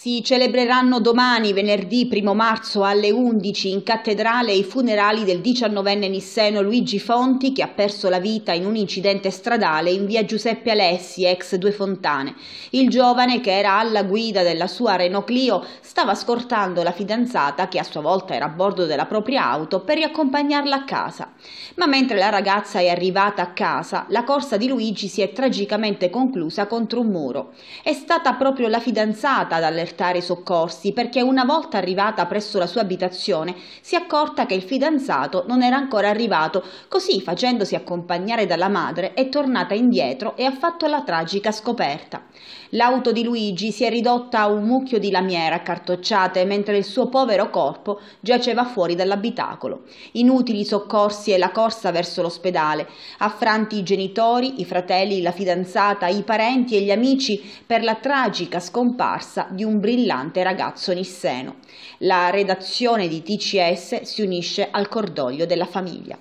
Si celebreranno domani, venerdì 1 marzo alle 11 in cattedrale i funerali del 19enne nisseno Luigi Fonti che ha perso la vita in un incidente stradale in via Giuseppe Alessi, ex Due Fontane. Il giovane che era alla guida della sua Renault Clio stava scortando la fidanzata che a sua volta era a bordo della propria auto per riaccompagnarla a casa. Ma mentre la ragazza è arrivata a casa, la corsa di Luigi si è tragicamente conclusa contro un muro. È stata proprio la fidanzata ad allertare saltare i soccorsi perché una volta arrivata presso la sua abitazione si è accorta che il fidanzato non era ancora arrivato, così facendosi accompagnare dalla madre è tornata indietro e ha fatto la tragica scoperta. L'auto di Luigi si è ridotta a un mucchio di lamiera accartocciate mentre il suo povero corpo giaceva fuori dall'abitacolo. Inutili i soccorsi e la corsa verso l'ospedale, affranti i genitori, i fratelli, la fidanzata, i parenti e gli amici per la tragica scomparsa di un brillante ragazzo nisseno. La redazione di TCS si unisce al cordoglio della famiglia.